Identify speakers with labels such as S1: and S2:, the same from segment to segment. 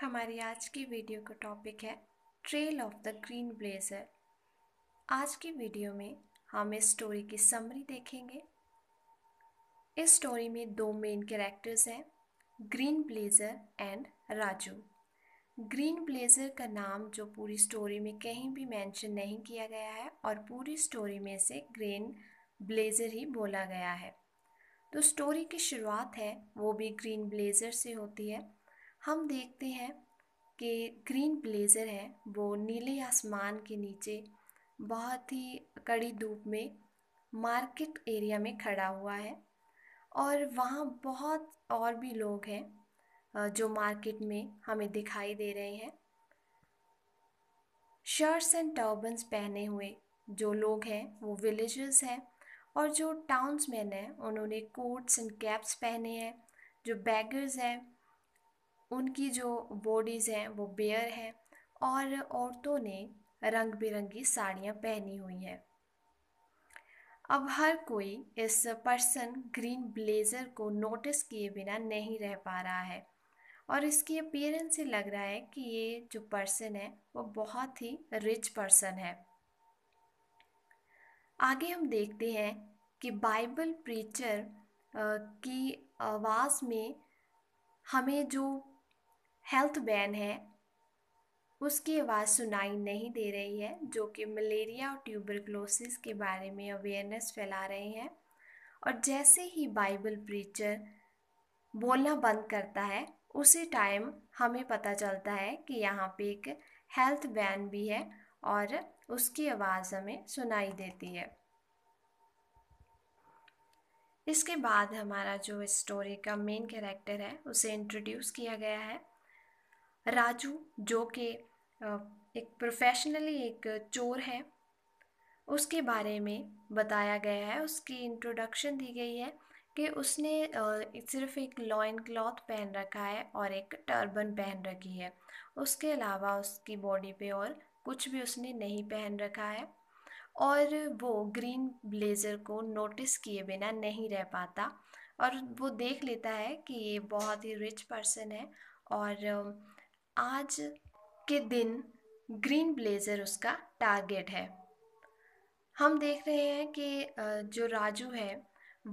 S1: हमारी आज की वीडियो का टॉपिक है trail of the green blazer आज की वीडियो में हम इस स्टोरी की समरी देखेंगे इस स्टोरी में दो मेन कैरेक्टर्स हैं green blazer and Raju green blazer का नाम जो पूरी स्टोरी में कहीं भी मेंशन नहीं किया गया है और पूरी स्टोरी में से ग्रीन ब्लेजर ही बोला गया है तो स्टोरी की शुरुआत है वो भी ग्रीन ब्लेजर से होती है हम देखते हैं कि ग्रीन ब्लेज़र है वो नीले आसमान के नीचे बहुत ही कड़ी धूप में मार्केट एरिया में खड़ा हुआ है और वहाँ बहुत और भी लोग हैं जो मार्केट में हमें दिखाई दे रहे हैं शर्ट्स एंड टर्बन्स पहने हुए जो लोग हैं वो विलेजर्स हैं और जो टाउन्समैन हैं उन्होंने कोट्स एंड कैप्स पहने हैं जो बैगर्स हैं उनकी जो बॉडीज़ हैं वो बेयर हैं और औरतों ने रंग बिरंगी साड़ियाँ पहनी हुई हैं अब हर कोई इस पर्सन ग्रीन ब्लेज़र को नोटिस किए बिना नहीं रह पा रहा है और इसकी अपीयरेंस से लग रहा है कि ये जो पर्सन है वो बहुत ही रिच पर्सन है आगे हम देखते हैं कि बाइबल प्रीचर की आवाज़ में हमें जो हेल्थ बैन है उसकी आवाज़ सुनाई नहीं दे रही है जो कि मलेरिया और ट्यूबरक्लोसिस के बारे में अवेयरनेस फैला रहे हैं और जैसे ही बाइबल प्रीचर बोलना बंद करता है उसी टाइम हमें पता चलता है कि यहाँ पे एक हेल्थ बैन भी है और उसकी आवाज़ हमें सुनाई देती है इसके बाद हमारा जो स्टोरी का मेन कैरेक्टर है उसे इंट्रोड्यूस किया गया है राजू जो कि एक प्रोफेशनली एक चोर है उसके बारे में बताया गया है उसकी इंट्रोडक्शन दी गई है कि उसने सिर्फ एक लॉइन क्लॉथ पहन रखा है और एक टर्बन पहन रखी है उसके अलावा उसकी बॉडी पे और कुछ भी उसने नहीं पहन रखा है और वो ग्रीन ब्लेज़र को नोटिस किए बिना नहीं रह पाता और वो देख लेता है कि ये बहुत ही रिच पर्सन है और आज के दिन ग्रीन ब्लेज़र उसका टारगेट है हम देख रहे हैं कि जो राजू है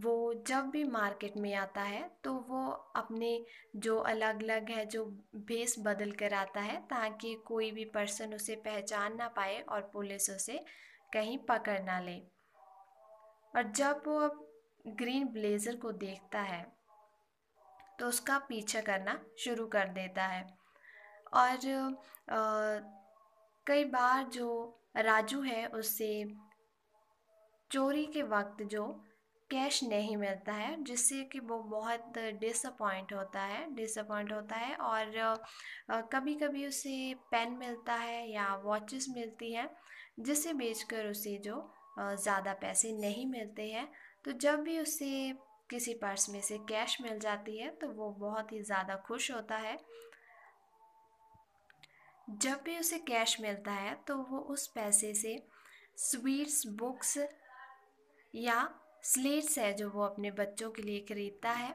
S1: वो जब भी मार्केट में आता है तो वो अपने जो अलग अलग है जो भेस बदल कर आता है ताकि कोई भी पर्सन उसे पहचान ना पाए और पुलिस उसे कहीं पकड़ ना ले और जब वो अब ग्रीन ब्लेज़र को देखता है तो उसका पीछा करना शुरू कर देता है और कई बार जो राजू है उससे चोरी के वक्त जो कैश नहीं मिलता है जिससे कि वो बहुत डिसअपॉइंट होता है डिसअपॉइंट होता है और कभी कभी उसे पेन मिलता है या वॉचेस मिलती हैं जिसे बेचकर उसे जो ज़्यादा पैसे नहीं मिलते हैं तो जब भी उसे किसी पर्स में से कैश मिल जाती है तो वो बहुत ही ज़्यादा खुश होता है जब भी उसे कैश मिलता है तो वो उस पैसे से स्वीट्स बुक्स या स्लेट्स है जो वो अपने बच्चों के लिए खरीदता है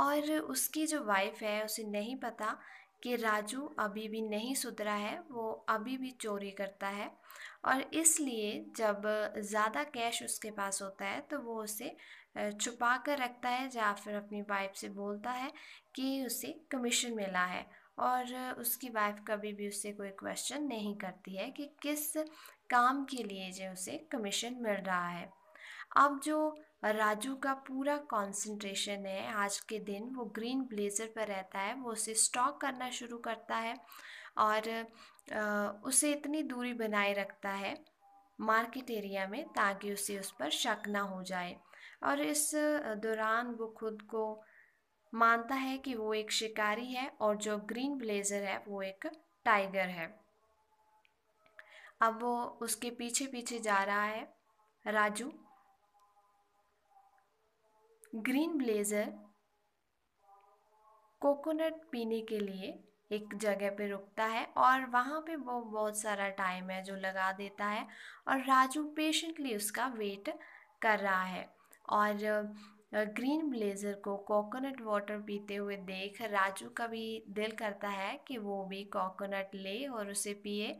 S1: और उसकी जो वाइफ है उसे नहीं पता कि राजू अभी भी नहीं सुधरा है वो अभी भी चोरी करता है और इसलिए जब ज़्यादा कैश उसके पास होता है तो वो उसे छुपा कर रखता है या फिर अपनी वाइफ से बोलता है कि उसे कमीशन मिला है और उसकी वाइफ कभी भी उससे कोई क्वेश्चन नहीं करती है कि किस काम के लिए जो उसे कमीशन मिल रहा है अब जो राजू का पूरा कंसंट्रेशन है आज के दिन वो ग्रीन ब्लेज़र पर रहता है वो उसे स्टॉक करना शुरू करता है और उसे इतनी दूरी बनाए रखता है मार्केट एरिया में ताकि उसे उस पर शक ना हो जाए और इस दौरान वो खुद को मानता है कि वो एक शिकारी है और जो ग्रीन ब्लेजर है वो एक टाइगर है अब वो उसके पीछे पीछे जा रहा है राजू ग्रीन ब्लेजर कोकोनट पीने के लिए एक जगह पे रुकता है और वहाँ पे वो बहुत सारा टाइम है जो लगा देता है और राजू पेशेंटली उसका वेट कर रहा है और ग्रीन ब्लेजर को कोकोनट वाटर पीते हुए देख राजू का भी दिल करता है कि वो भी कोकोनट ले और उसे पिए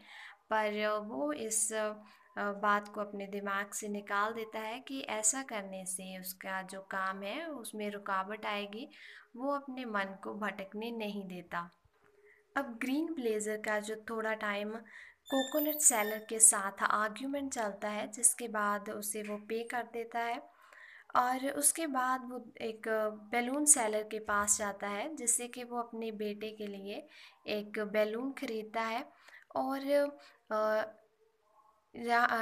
S1: पर वो इस बात को अपने दिमाग से निकाल देता है कि ऐसा करने से उसका जो काम है उसमें रुकावट आएगी वो अपने मन को भटकने नहीं देता अब ग्रीन ब्लेजर का जो थोड़ा टाइम कोकोनट सेलर के साथ आर्ग्यूमेंट चलता है जिसके बाद उसे वो पे कर देता है और उसके बाद वो एक बैलून सेलर के पास जाता है जिससे कि वो अपने बेटे के लिए एक बैलून ख़रीदता है और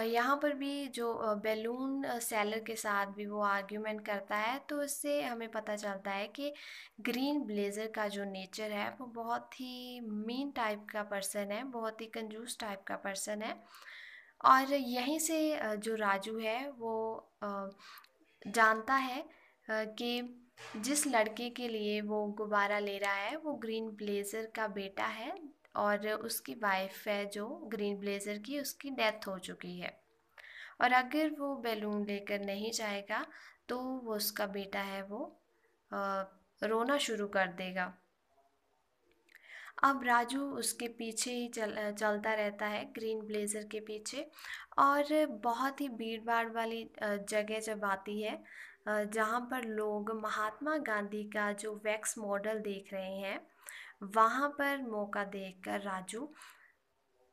S1: यहाँ पर भी जो बैलून सेलर के साथ भी वो आर्ग्यूमेंट करता है तो इससे हमें पता चलता है कि ग्रीन ब्लेज़र का जो नेचर है वो बहुत ही मीन टाइप का पर्सन है बहुत ही कंजूस टाइप का पर्सन है और यहीं से जो राजू है वो जानता है कि जिस लड़के के लिए वो गुब्बारा ले रहा है वो ग्रीन ब्लेज़र का बेटा है और उसकी वाइफ है जो ग्रीन ब्लेज़र की उसकी डेथ हो चुकी है और अगर वो बैलून लेकर नहीं जाएगा तो वो उसका बेटा है वो रोना शुरू कर देगा अब राजू उसके पीछे ही चल चलता रहता है ग्रीन ब्लेज़र के पीछे और बहुत ही भीड़ भाड़ वाली जगह जब आती है जहाँ पर लोग महात्मा गांधी का जो वैक्स मॉडल देख रहे हैं वहाँ पर मौका देखकर राजू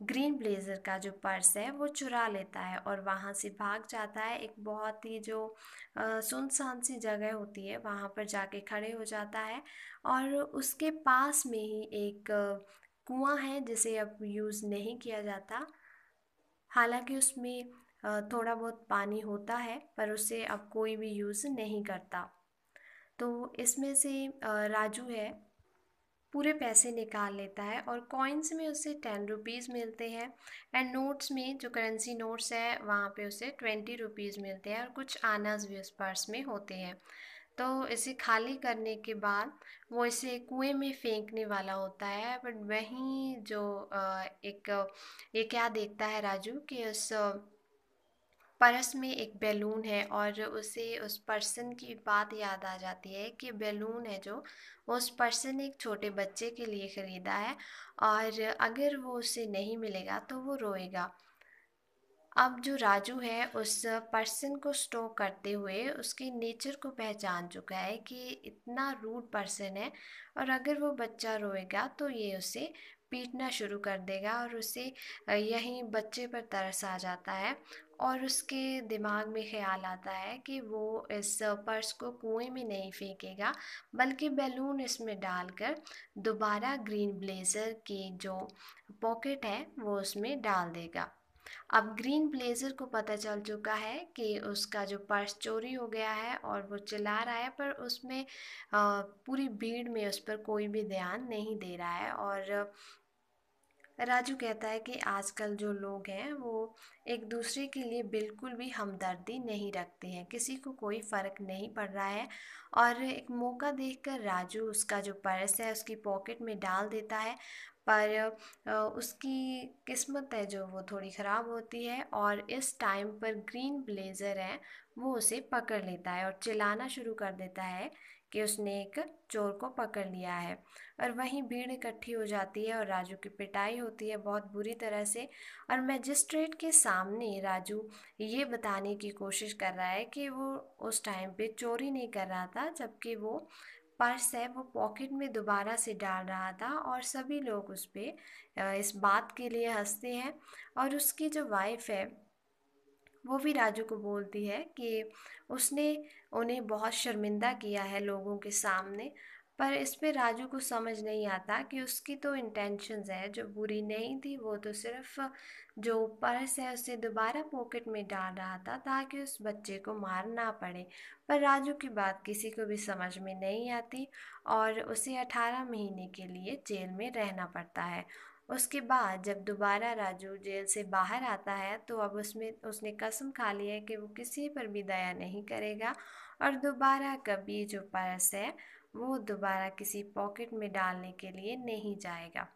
S1: ग्रीन ब्लेज़र का जो पर्स है वो चुरा लेता है और वहाँ से भाग जाता है एक बहुत ही जो सुनसान सी जगह होती है वहाँ पर जाके खड़े हो जाता है और उसके पास में ही एक कुआं है जिसे अब यूज़ नहीं किया जाता हालांकि उसमें थोड़ा बहुत पानी होता है पर उसे अब कोई भी यूज़ नहीं करता तो इसमें से राजू है पूरे पैसे निकाल लेता है और कॉइन्स में उसे टेन रुपीज़ मिलते हैं एंड नोट्स में जो करेंसी नोट्स है वहाँ पे उसे ट्वेंटी रुपीज़ मिलते हैं और कुछ आनाज भी उस पर्स में होते हैं तो इसे खाली करने के बाद वो इसे कुएं में फेंकने वाला होता है बट वहीं जो एक ये क्या देखता है राजू कि उस परस में एक बैलून है और उसे उस पर्सन की बात याद आ जाती है कि बैलून है जो उस पर्सन ने एक छोटे बच्चे के लिए ख़रीदा है और अगर वो उसे नहीं मिलेगा तो वो रोएगा अब जो राजू है उस पर्सन को स्टॉक करते हुए उसके नेचर को पहचान चुका है कि इतना रूड पर्सन है और अगर वो बच्चा रोएगा तो ये उसे पीटना शुरू कर देगा और उसे यहीं बच्चे पर तरस आ जाता है और उसके दिमाग में ख्याल आता है कि वो इस पर्स को कुएं में नहीं फेंकेगा बल्कि बैलून इसमें डालकर दोबारा ग्रीन ब्लेज़र की जो पॉकेट है वो उसमें डाल देगा अब ग्रीन ब्लेज़र को पता चल चुका है कि उसका जो पर्स चोरी हो गया है और वो चिल्ला रहा है पर उसमें पूरी भीड़ में उस पर कोई भी ध्यान नहीं दे रहा है और राजू कहता है कि आजकल जो लोग हैं वो एक दूसरे के लिए बिल्कुल भी हमदर्दी नहीं रखते हैं किसी को कोई फ़र्क नहीं पड़ रहा है और एक मौका देखकर राजू उसका जो पर्स है उसकी पॉकेट में डाल देता है पर उसकी किस्मत है जो वो थोड़ी ख़राब होती है और इस टाइम पर ग्रीन ब्लेज़र है वो उसे पकड़ लेता है और चिल्लाना शुरू कर देता है कि उसने एक चोर को पकड़ लिया है और वहीं भीड़ इकट्ठी हो जाती है और राजू की पिटाई होती है बहुत बुरी तरह से और मजिस्ट्रेट के सामने राजू ये बताने की कोशिश कर रहा है कि वो उस टाइम पे चोरी नहीं कर रहा था जबकि वो पर्स है वो पॉकेट में दोबारा से डाल रहा था और सभी लोग उस पर इस बात के लिए हंसते हैं और उसकी जो वाइफ है वो भी राजू को बोलती है कि उसने उन्हें बहुत शर्मिंदा किया है लोगों के सामने पर इस पर राजू को समझ नहीं आता कि उसकी तो इंटेंशंस है जो बुरी नहीं थी वो तो सिर्फ जो पर्स है उसे दोबारा पॉकेट में डाल रहा था ताकि उस बच्चे को मार ना पड़े पर राजू की बात किसी को भी समझ में नहीं आती और उसे अठारह महीने के लिए जेल में रहना पड़ता है उसके बाद जब दोबारा राजू जेल से बाहर आता है तो अब उसमें उसने कसम खा ली है कि वो किसी पर भी दया नहीं करेगा और दोबारा कभी जो पर्स है वो दोबारा किसी पॉकेट में डालने के लिए नहीं जाएगा